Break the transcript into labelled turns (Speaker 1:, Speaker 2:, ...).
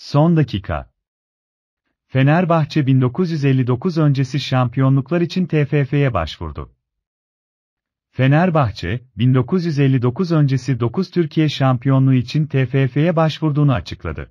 Speaker 1: Son dakika. Fenerbahçe 1959 öncesi şampiyonluklar için TFF'ye başvurdu. Fenerbahçe, 1959 öncesi 9 Türkiye şampiyonluğu için TFF'ye başvurduğunu açıkladı.